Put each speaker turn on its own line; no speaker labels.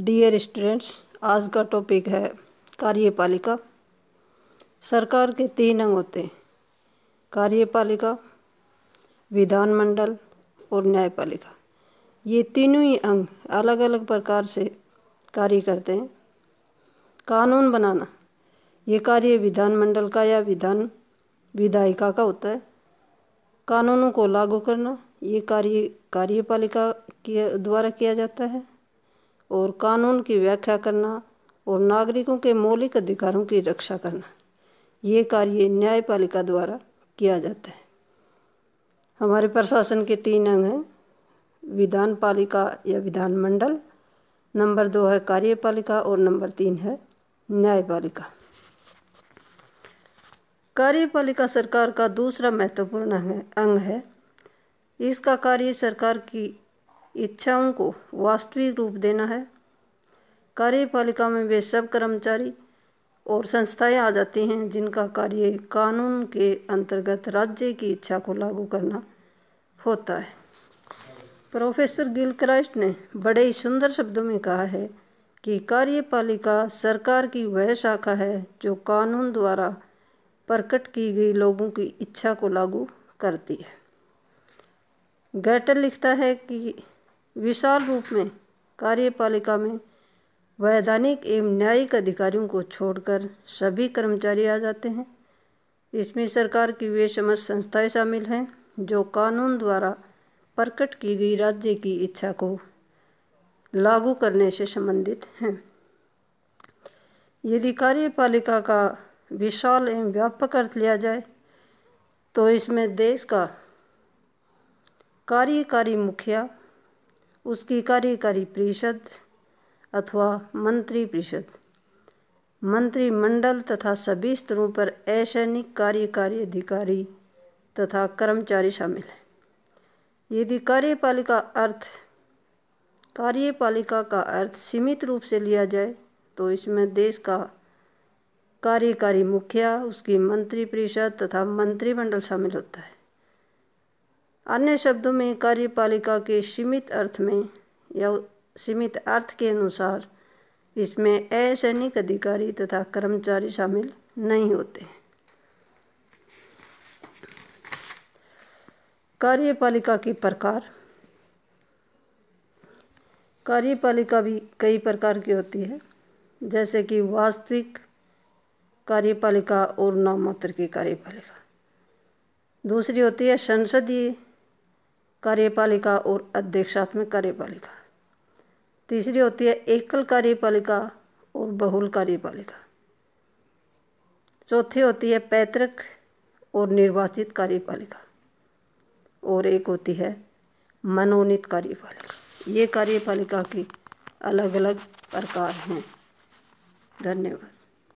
dear students आज का topic है कार्यपालिका सरकार के तीन अंग होते हैं कार्यपालिका विधानमंडल और न्यायपालिका ये तीनों ही अंग अलग अलग प्रकार से कार्य करते हैं कानून बनाना ये कार्य विधानमंडल का या विधान विधायिका का होता है कानूनों को लागू करना ये कार्य कार्यपालिका के द्वारा किया जाता है और कानून की व्याख्या करना और नागरिकों के मौलिक अधिकारों की रक्षा करना ये कार्य न्यायपालिका द्वारा किया जाता है हमारे प्रशासन के तीन अंग हैं विधान पालिका या विधानमंडल नंबर दो है कार्यपालिका और नंबर तीन है न्यायपालिका कार्यपालिका सरकार का दूसरा महत्वपूर्ण अंग है इसका कार्य सरकार की इच्छाओं को वास्तविक रूप देना है कार्यपालिका में वे सब कर्मचारी और संस्थाएं आ जाती हैं जिनका कार्य कानून के अंतर्गत राज्य की इच्छा को लागू करना होता है प्रोफेसर गिल क्राइस्ट ने बड़े ही सुंदर शब्दों में कहा है कि कार्यपालिका सरकार की वह शाखा है जो कानून द्वारा प्रकट की गई लोगों की इच्छा को लागू करती है गैटर लिखता है कि विशाल रूप में कार्यपालिका में वैधानिक एवं न्यायिक अधिकारियों को छोड़कर सभी कर्मचारी आ जाते हैं इसमें सरकार की वे समस्त संस्थाएं शामिल हैं जो कानून द्वारा प्रकट की गई राज्य की इच्छा को लागू करने से संबंधित हैं यदि कार्यपालिका का विशाल एवं व्यापक अर्थ लिया जाए तो इसमें देश का कार्यकारी मुखिया उसकी कार्यकारी परिषद अथवा मंत्री परिषद मंत्रिमंडल तथा सभी स्तरों पर असैनिक कार्यकारी अधिकारी तथा कर्मचारी शामिल हैं यदि कार्यपालिका अर्थ कार्यपालिका का अर्थ सीमित रूप से लिया जाए तो इसमें देश का कार्यकारी मुखिया उसकी मंत्रिपरिषद तथा मंत्रिमंडल शामिल होता है अन्य शब्दों में कार्यपालिका के सीमित अर्थ में या सीमित अर्थ के अनुसार इसमें असैनिक अधिकारी तथा कर्मचारी शामिल नहीं होते कार्यपालिका के प्रकार कार्यपालिका भी कई प्रकार की होती है जैसे कि वास्तविक कार्यपालिका और मात्र की कार्यपालिका दूसरी होती है संसदीय कार्यपालिका और अध्यक्षात्मक कार्यपालिका तीसरी होती है एकल कार्यपालिका और बहुल कार्यपालिका चौथी होती है पैतृक और निर्वाचित कार्यपालिका और एक होती है मनोनीत कार्यपालिका ये कार्यपालिका की अलग अलग प्रकार हैं धन्यवाद